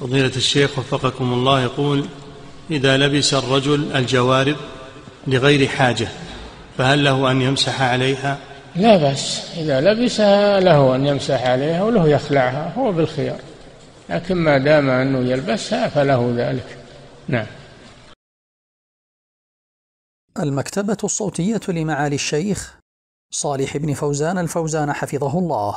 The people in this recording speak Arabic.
فضيلة الشيخ وفقكم الله يقول إذا لبس الرجل الجوارب لغير حاجة فهل له أن يمسح عليها؟ لا بأس إذا لبسها له أن يمسح عليها وله يخلعها هو بالخيار لكن ما دام أنه يلبسها فله ذلك نعم المكتبة الصوتية لمعالي الشيخ صالح بن فوزان الفوزان حفظه الله